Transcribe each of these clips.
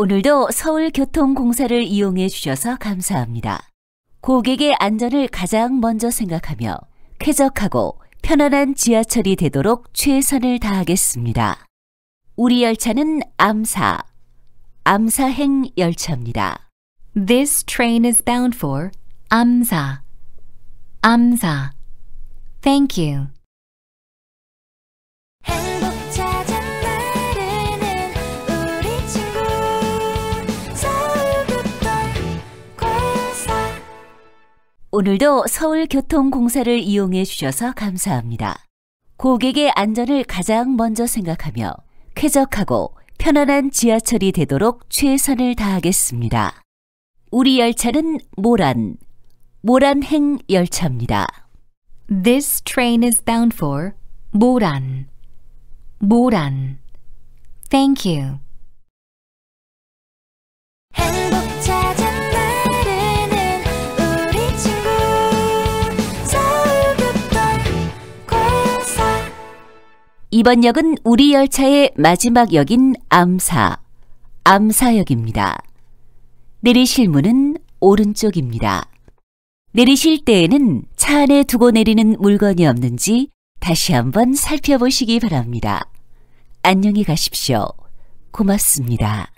오늘도 서울교통공사를 이용해 주셔서 감사합니다. 고객의 안전을 가장 먼저 생각하며 쾌적하고 편안한 지하철이 되도록 최선을 다하겠습니다. 우리 열차는 암사, 암사행 열차입니다. This train is bound for 암사, 암사. Thank you. 오늘도 서울교통공사를 이용해 주셔서 감사합니다. 고객의 안전을 가장 먼저 생각하며 쾌적하고 편안한 지하철이 되도록 최선을 다하겠습니다. 우리 열차는 모란, 모란행 열차입니다. This train is bound for 모란, 모란. Thank you. 이번 역은 우리 열차의 마지막 역인 암사, 암사역입니다. 내리실 문은 오른쪽입니다. 내리실 때에는 차 안에 두고 내리는 물건이 없는지 다시 한번 살펴보시기 바랍니다. 안녕히 가십시오. 고맙습니다.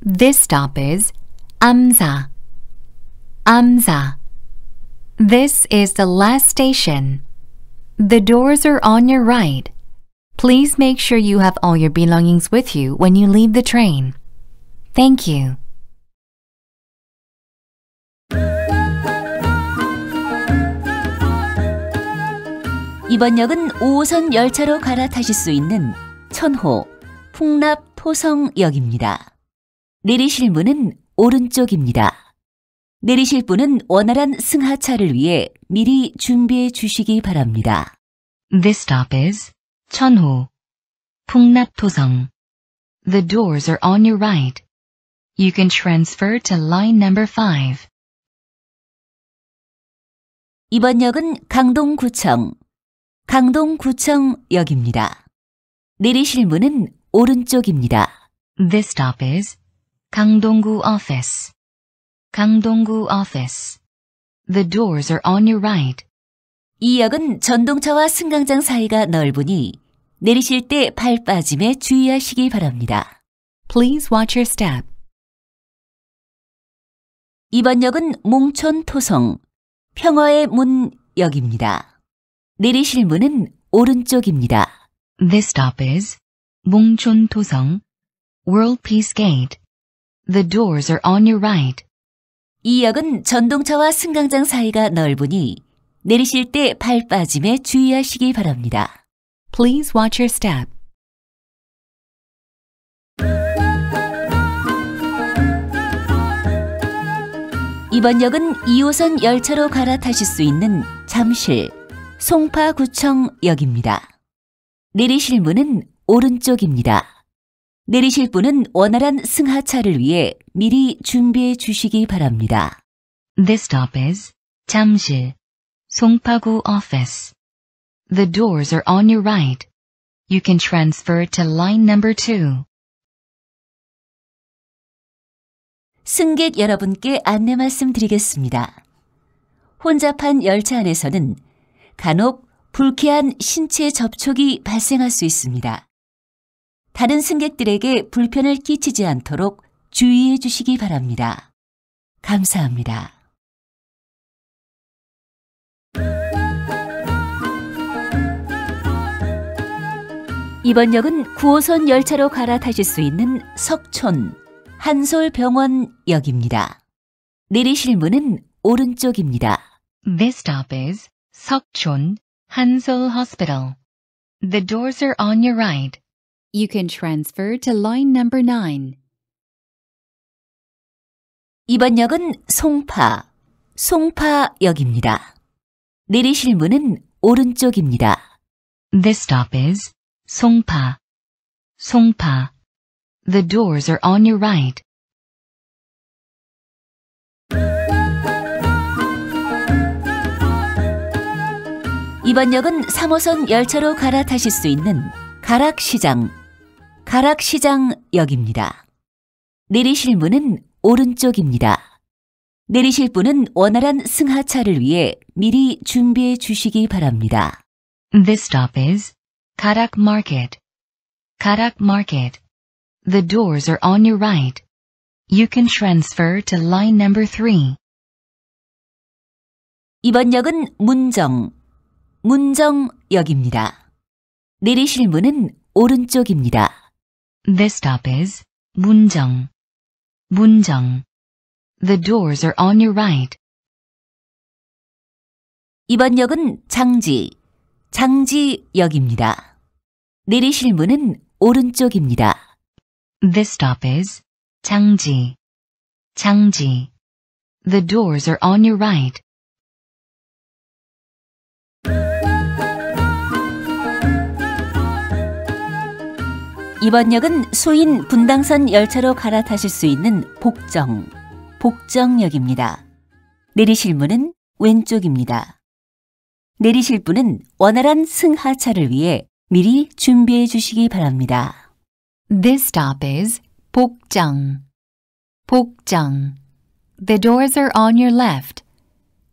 This stop is 암사. 암사. This is the last station. The doors are on your right. Please make sure you have all your belongings with you when you leave the train. Thank you. 이번 역은 5호선 열차로 갈아타실 수 있는 천호 풍납 토성역입니다. 내리실 문은 오른쪽입니다. 내리실 분은 원활한 승하차를 위해 미리 준비해 주시기 바랍니다. This stop is 천호 풍납토성 The doors are on your right. You can transfer to line number 5. 이번 역은 강동구청, 강동구청역입니다. 내리실 문은 오른쪽입니다. This stop is 강동구 office. 강동구 office. The doors are on your right. 이 역은 전동차와 승강장 사이가 넓으니 내리실 때 발 빠짐에 주의하시기 바랍니다. Please watch your step. 이번 역은 몽촌 토성 평화의 문 역입니다. 내리실 문은 오른쪽입니다. This stop is 몽촌 토성 World Peace Gate. The doors are on your right. 이 역은 전동차와 승강장 사이가 넓으니 내리실 때 발 빠짐에 주의하시기 바랍니다. Please watch your step. 이번 역은 2호선 열차로 갈아타실 수 있는 잠실 송파구청역입니다. 내리실 문은 오른쪽입니다. 내리실 분은 원활한 승하차를 위해 미리 준비해 주시기 바랍니다. This stop is 잠실 송파구 office. The doors are on your right. You can transfer to line number 2. 승객 여러분께 안내 말씀드리겠습니다. 혼잡한 열차 안에서는 간혹 불쾌한 신체 접촉이 발생할 수 있습니다. 다른 승객들에게 불편을 끼치지 않도록 주의해 주시기 바랍니다. 감사합니다. 이번 역은 9호선 열차로 갈아타실 수 있는 석촌 한솔병원역입니다. 내리실 문은 오른쪽입니다. This stop is 석촌 Hansol Hospital. The doors are on your right. You can transfer to line number 9. 이번 역은 송파, 송파역입니다. 내리실 문은 오른쪽입니다. This stop is 송파, 송파. The doors are on your right. 이번 역은 3호선 열차로 갈아타실 수 있는 가락시장, 가락시장역입니다. 내리실 문은 오른쪽입니다. 내리실 분은 원활한 승하차를 위해 미리 준비해 주시기 바랍니다. This stop is Karak Market. Karak Market. The doors are on your right. You can transfer to line number 3. 이번 역은 문정, 문정역입니다. 내리실 문은 오른쪽입니다. This stop is 문정, 문정. The doors are on your right. 이번 역은 장지, 장지역입니다. 내리실 문은 오른쪽입니다. This stop is 장지. 장지. The doors are on your right. 이번 역은 수인 분당선 열차로 갈아타실 수 있는 복정, 복정역입니다. 내리실 문은 왼쪽입니다. 내리실 분은 원활한 승하차를 위해 미리 준비해 주시기 바랍니다. This stop is 복정. 복정. The doors are on your left.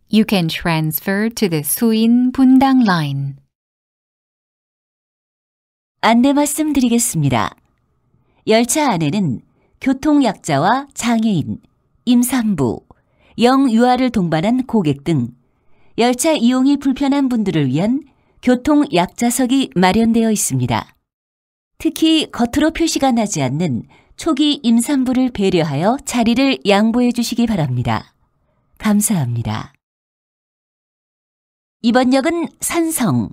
You can transfer to the 수인 분당 line. 안내 말씀드리겠습니다. 열차 안에는 교통약자와 장애인, 임산부, 영유아를 동반한 고객 등 열차 이용이 불편한 분들을 위한 교통 약자석이 마련되어 있습니다. 특히 겉으로 표시가 나지 않는 초기 임산부를 배려하여 자리를 양보해 주시기 바랍니다. 감사합니다. 이번 역은 산성,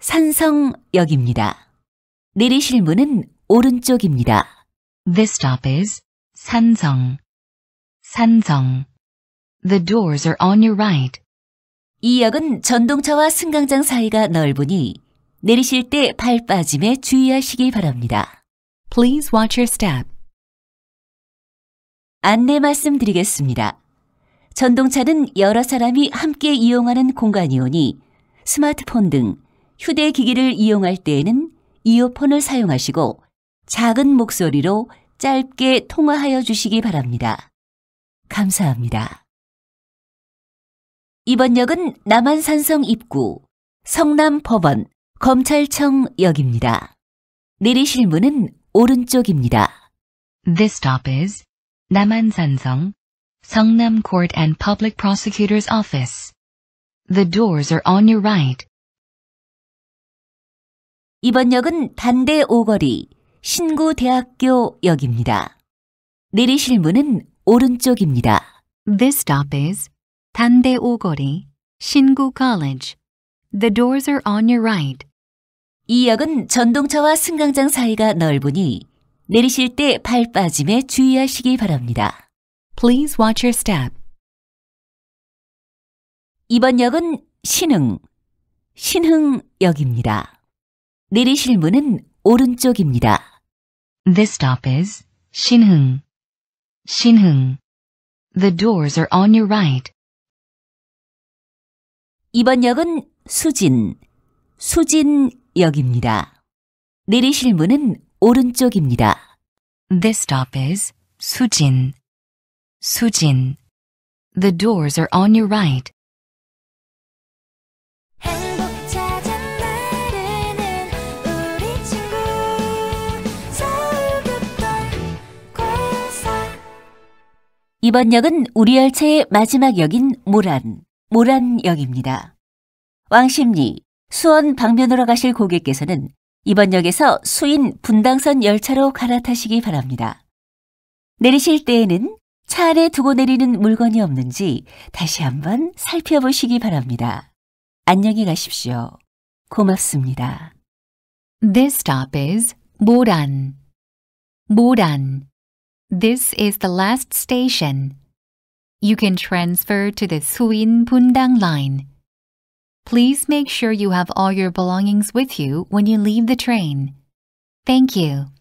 산성역입니다. 내리실 문은 오른쪽입니다. This stop is 산성, 산성. The doors are on your right. 이 역은 전동차와 승강장 사이가 넓으니 내리실 때 발 빠짐에 주의하시길 바랍니다. Please watch your step. 안내 말씀드리겠습니다. 전동차는 여러 사람이 함께 이용하는 공간이오니 스마트폰 등 휴대기기를 이용할 때에는 이어폰을 사용하시고 작은 목소리로 짧게 통화하여 주시기 바랍니다. 감사합니다. 이번 역은 남한산성 입구, 성남 법원, 검찰청 역입니다. 내리실 문은 오른쪽입니다. This stop is 남한산성, 성남 Court and Public Prosecutor's Office. The doors are on your right. 이번 역은 단대 오거리, 신구대학교 역입니다. 내리실 문은 오른쪽입니다. This stop is Tande 오거리, 신구 College. The doors are on your right. 이 역은 전동차와 승강장 사이가 넓으니 내리실 때 발 빠짐에 주의하시기 바랍니다. Please watch your step. 이번 역은 신흥, 신흥역입니다. 내리실 문은 오른쪽입니다. This stop is 신흥, 신흥. The doors are on your right. 이번 역은 수진, 수진역입니다. 내리실 문은 오른쪽입니다. This stop is 수진, 수진. The doors are on your right. 이번 역은 우리 열차의 마지막 역인 모란, 모란역입니다. 왕십리, 수원 방면으로 가실 고객께서는 이번 역에서 수인 분당선 열차로 갈아타시기 바랍니다. 내리실 때에는 차 안에 두고 내리는 물건이 없는지 다시 한번 살펴보시기 바랍니다. 안녕히 가십시오. 고맙습니다. This stop is 모란. 모란. This is the last station. you can transfer to the Suin Pundang line. Please make sure you have all your belongings with you when you leave the train. Thank you.